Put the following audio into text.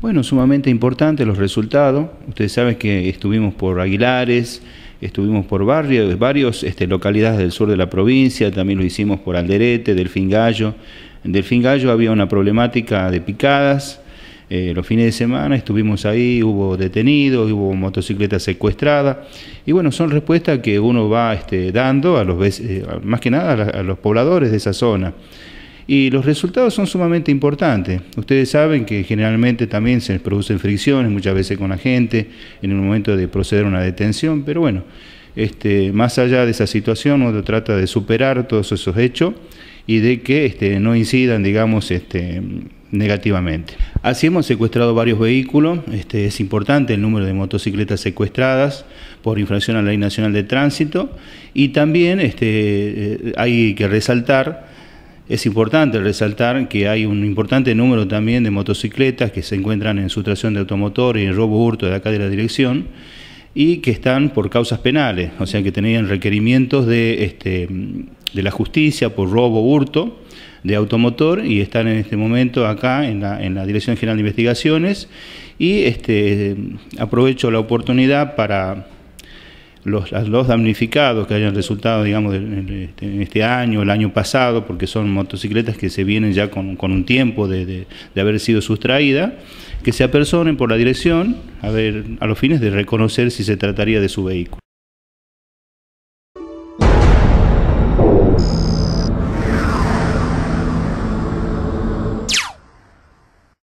Bueno, sumamente importante los resultados. Ustedes saben que estuvimos por Aguilares, estuvimos por barrios, varios este, localidades del sur de la provincia, también lo hicimos por Alderete, Delfín Gallo. En Delfín Gallo había una problemática de picadas. Eh, los fines de semana estuvimos ahí, hubo detenidos, hubo motocicletas secuestradas. Y bueno, son respuestas que uno va este, dando a los eh, más que nada a los pobladores de esa zona y los resultados son sumamente importantes. Ustedes saben que generalmente también se producen fricciones muchas veces con la gente en el momento de proceder a una detención, pero bueno, este, más allá de esa situación uno trata de superar todos esos hechos y de que este, no incidan, digamos, este, negativamente. Así hemos secuestrado varios vehículos, este, es importante el número de motocicletas secuestradas por infracción a la Ley Nacional de Tránsito y también este, eh, hay que resaltar es importante resaltar que hay un importante número también de motocicletas que se encuentran en sustracción de automotor y en robo hurto de acá de la dirección y que están por causas penales, o sea que tenían requerimientos de, este, de la justicia por robo hurto de automotor y están en este momento acá en la, en la Dirección General de Investigaciones y este, aprovecho la oportunidad para los, damnificados que hayan resultado, digamos, este, en este, este año, el año pasado, porque son motocicletas que se vienen ya con, un tiempo de, haber sido sustraída, que se apersonen por la dirección a, ver, a los fines de reconocer si se trataría de su vehículo.